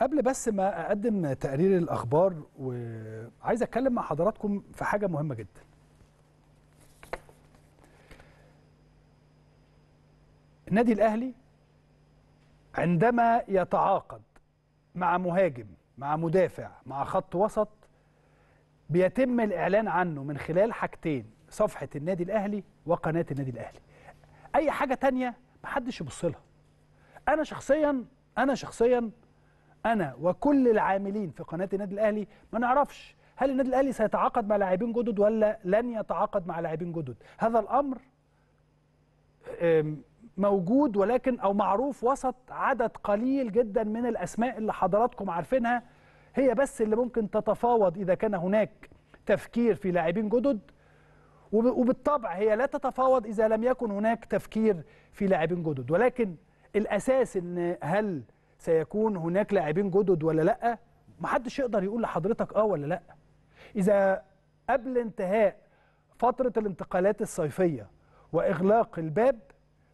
قبل بس ما اقدم تقرير الاخبار وعايز اتكلم مع حضراتكم في حاجه مهمه جدا النادي الاهلي عندما يتعاقد مع مهاجم مع مدافع مع خط وسط بيتم الاعلان عنه من خلال حاجتين صفحه النادي الاهلي وقناه النادي الاهلي اي حاجه تانية محدش يبص لها انا شخصيا انا شخصيا انا وكل العاملين في قناه النادي الاهلي ما نعرفش هل النادي الاهلي سيتعاقد مع لاعبين جدد ولا لن يتعاقد مع لاعبين جدد هذا الامر موجود ولكن او معروف وسط عدد قليل جدا من الاسماء اللي حضراتكم عارفينها هي بس اللي ممكن تتفاوض اذا كان هناك تفكير في لاعبين جدد وبالطبع هي لا تتفاوض اذا لم يكن هناك تفكير في لاعبين جدد ولكن الاساس ان هل سيكون هناك لاعبين جدد ولا لا محدش يقدر يقول لحضرتك اه ولا لا اذا قبل انتهاء فتره الانتقالات الصيفيه واغلاق الباب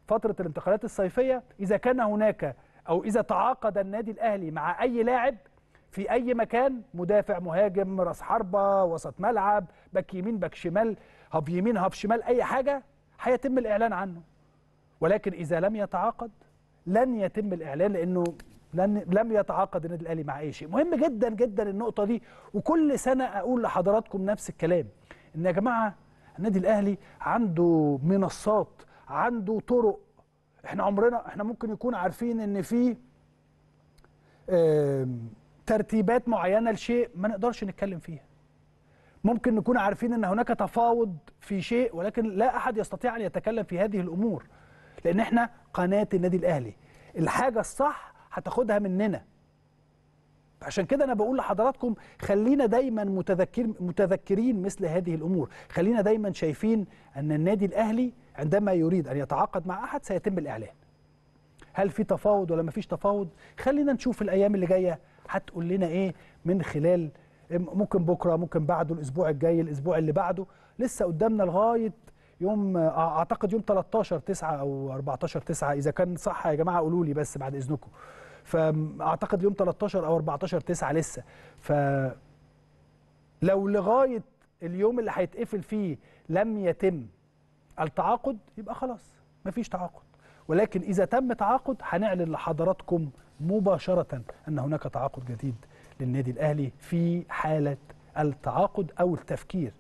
فتره الانتقالات الصيفيه اذا كان هناك او اذا تعاقد النادي الاهلي مع اي لاعب في اي مكان مدافع مهاجم راس حربه وسط ملعب باك يمين باك شمال هاف يمين هاف شمال اي حاجه هيتم الاعلان عنه ولكن اذا لم يتعاقد لن يتم الاعلان لانه لان لم يتعاقد النادي الاهلي مع اي شيء مهم جدا جدا النقطه دي وكل سنه اقول لحضراتكم نفس الكلام ان يا جماعه النادي الاهلي عنده منصات عنده طرق احنا عمرنا احنا ممكن يكون عارفين ان في ترتيبات معينه لشيء ما نقدرش نتكلم فيها ممكن نكون عارفين ان هناك تفاوض في شيء ولكن لا احد يستطيع ان يتكلم في هذه الامور لان احنا قناه النادي الاهلي الحاجه الصح هتاخدها مننا عشان كده انا بقول لحضراتكم خلينا دايما متذكر متذكرين مثل هذه الامور خلينا دايما شايفين ان النادي الاهلي عندما يريد ان يتعاقد مع احد سيتم الاعلان هل في تفاوض ولا مفيش تفاوض خلينا نشوف الايام اللي جايه هتقول لنا ايه من خلال ممكن بكره ممكن بعده الاسبوع الجاي الاسبوع اللي بعده لسه قدامنا لغايه يوم اعتقد يوم 13 9 او 14 9 اذا كان صح يا جماعه قولوا لي بس بعد اذنكم فاعتقد يوم 13 او 14 9 لسه ف لو لغايه اليوم اللي هيتقفل فيه لم يتم التعاقد يبقى خلاص مفيش تعاقد ولكن اذا تم تعاقد هنعلن لحضراتكم مباشره ان هناك تعاقد جديد للنادي الاهلي في حاله التعاقد او التفكير